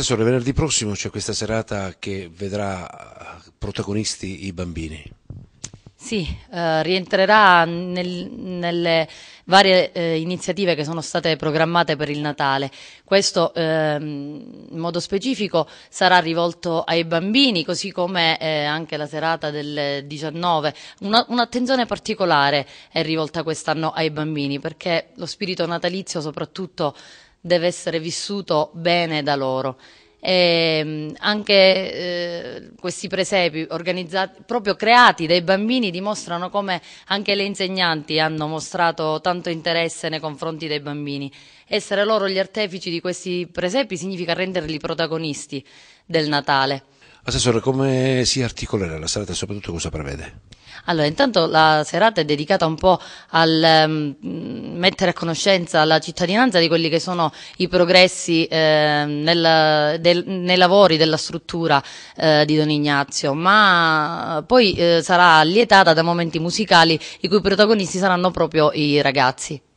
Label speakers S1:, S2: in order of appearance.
S1: Assessore, venerdì prossimo c'è questa serata che vedrà eh, protagonisti i bambini.
S2: Sì, eh, rientrerà nel, nelle varie eh, iniziative che sono state programmate per il Natale. Questo eh, in modo specifico sarà rivolto ai bambini, così come eh, anche la serata del 19. un'attenzione particolare è rivolta quest'anno ai bambini, perché lo spirito natalizio soprattutto deve essere vissuto bene da loro. E ehm, anche eh, questi presepi organizzati, proprio creati dai bambini dimostrano come anche le insegnanti hanno mostrato tanto interesse nei confronti dei bambini. Essere loro gli artefici di questi presepi significa renderli protagonisti del Natale.
S1: Assessore, come si articolerà la serata e soprattutto cosa prevede?
S2: Allora, intanto la serata è dedicata un po' al um, mettere a conoscenza la cittadinanza di quelli che sono i progressi eh, nel, del, nei lavori della struttura eh, di Don Ignazio, ma poi eh, sarà lietata da momenti musicali i cui protagonisti saranno proprio i ragazzi.